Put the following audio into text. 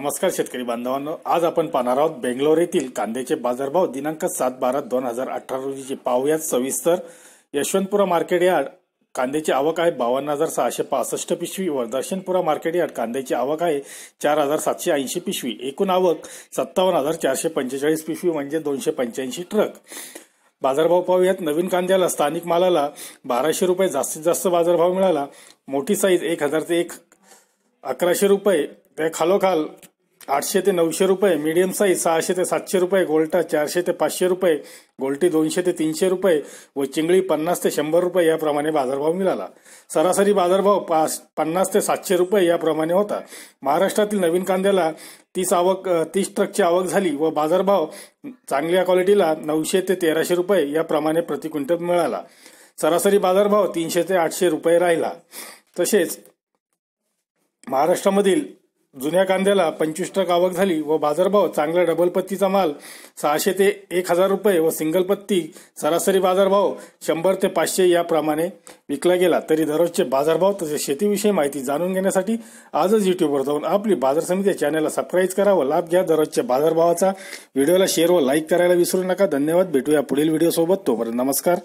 नमस्कार शेतकरी बांधवांनो आज आपण पाहणार आहोत बेंगलोर येथील कांद्याचे बाजारभाव दिनांक सात बारा दोन हजार अठरा रोजीचे पाहूयात सविस्तर यशवंतपुरा मार्केट यार्ड कांद्याची आवक आहे बावन्न हजार सहाशे पासष्ट पिशवी व दर्शनपुरा मार्केट यार्ड कांद्याची आवक आहे चार हजार सातशे ऐंशी पिशवी एकूण आवक सत्तावन्न हजार चारशे पंचेचाळीस पिशवी म्हणजे दोनशे पंच्याऐंशी ट्रक बाजारभाव पाहूयात नवीन कांद्याला स्थानिक मालाला बाराशे रुपये जास्तीत जास्त बाजारभाव मिळाला मोठी साईज एक हजार ते एक अकराशे रुपये त्या खालोखाल आठशे ते नऊशे रुपये मिडियम साईज सहाशे ते सातशे रुपये गोल्टा चारशे ते पाचशे रुपये गोल्टी दोनशे ते तीनशे रुपये व चिंगळी पन्नास ते शंभर रुपये याप्रमाणे बाजारभाव मिळाला सरासरी बाजारभाव पाच पन्नास ते सातशे रुपये याप्रमाणे होता महाराष्ट्रातील नवीन कांद्याला तीस आवक तीस ट्रकची आवक झाली व बाजारभाव चांगल्या क्वालिटीला नऊशे ते तेराशे रुपये याप्रमाणे प्रति क्विंटल मिळाला सरासरी बाजारभाव तीनशे ते आठशे रुपये राहिला तसेच महाराष्ट्रामधील जुन्या कांद्याला पंचवीस टक्के आवक झाली व बाजारभाव चांगला डबल पत्तीचा माल सहाशे ते एक हजार रुपये व सिंगल पत्ती सरासरी बाजारभाव शंभर ते पाचशे याप्रमाणे विकला गेला तरी दररोजचे बाजारभाव तसेच शेतीविषयी माहिती जाणून घेण्यासाठी आजच युट्यूबवर जाऊन आपली बाजार समिती चॅनलला सबस्क्राईब करा व लाभ घ्या दररोजच्या बाजारभावाचा व्हिडिओला शेअर व लाईक करायला विसरू नका धन्यवाद भेटूया पुढील व्हिडिओसोबत तोपर्यंत नमस्कार